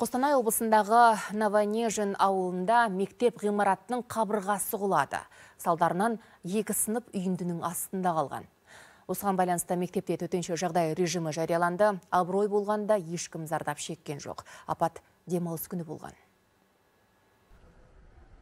Қостанай облысындағы Новонежин ауылында мектеп ғимаратының қабырғасы құлады. Салдарынан екі сынып үйіндінің астында қалған. Осыған байланысты мектепте төтенше жағдай режимі жарияланды. Абырой болғанда ешкім зардап шеккен жоқ. Апат демалыс күні болған.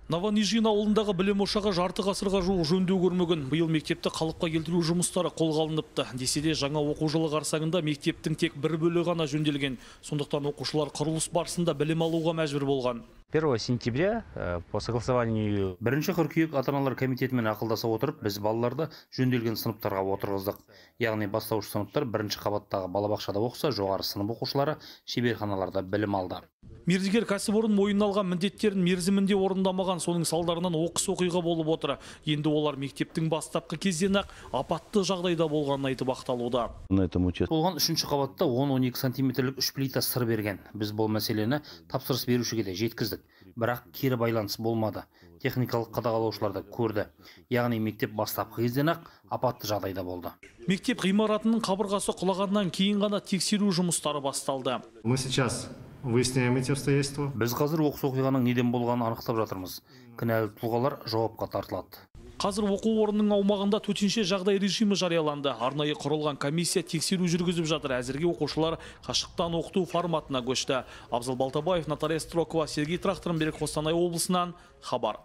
Наванижин ауылындағы білім ошағы жарты ғасырға жуық жөндеу көрмеген биыл мектепті қалыпқа келтіру жұмыстары қолға алыныпты десе де жаңа оқу жылы қарсаңында мектептің тек бір бөлігі ғана жөнделген сондықтан оқушылар құрылыс барысында білім алуға мәжбүр болған 1 сентября э, по согласованию бірінші қыркүйек ата аналар комитетімен ақылдаса отырып біз балаларды жөнделген сыныптарға отырғыздық яғни бастауыш сыныптар бірінші қабаттағы балабақшада оқыса жоғары сынып оқушылары шеберханаларда білім алды мердігер кәсіпорын мойнына алған міндеттерін мерзімінде орындамаған соның салдарынан оқыс оқиға болып отыр енді олар мектептің бастапқы кезден ақ апатты жағдайда болғанын айтып ақталуда на болған үшінші қабатта 10-12 сантиметрлік үш плита сыр берген біз бұл мәселені тапсырыс берушіге де жеткіздік бірақ кері байланыс болмады техникалық қадағалаушылар да көрді яғни мектеп бастапқы кезден ақ апатты жағдайда болды мектеп ғимаратының қабырғасы құлағаннан кейін ғана тексеру жұмыстары басталды мы сейчас выясняем эти обстоятельства біз қазір оқыс оқиғаның неден болғанын анықтап жатырмыз кінәлі тұлғалар жауапқа тартылады қазір оқу орнының аумағында төтенше жағдай режимі жарияланды арнайы құрылған комиссия тексеру жүргізіп жатыр әзірге оқушылар қашықтан оқыту форматына көшті абзал балтабаев наталья строкова сергей трахтенберг қостанай облысынан хабар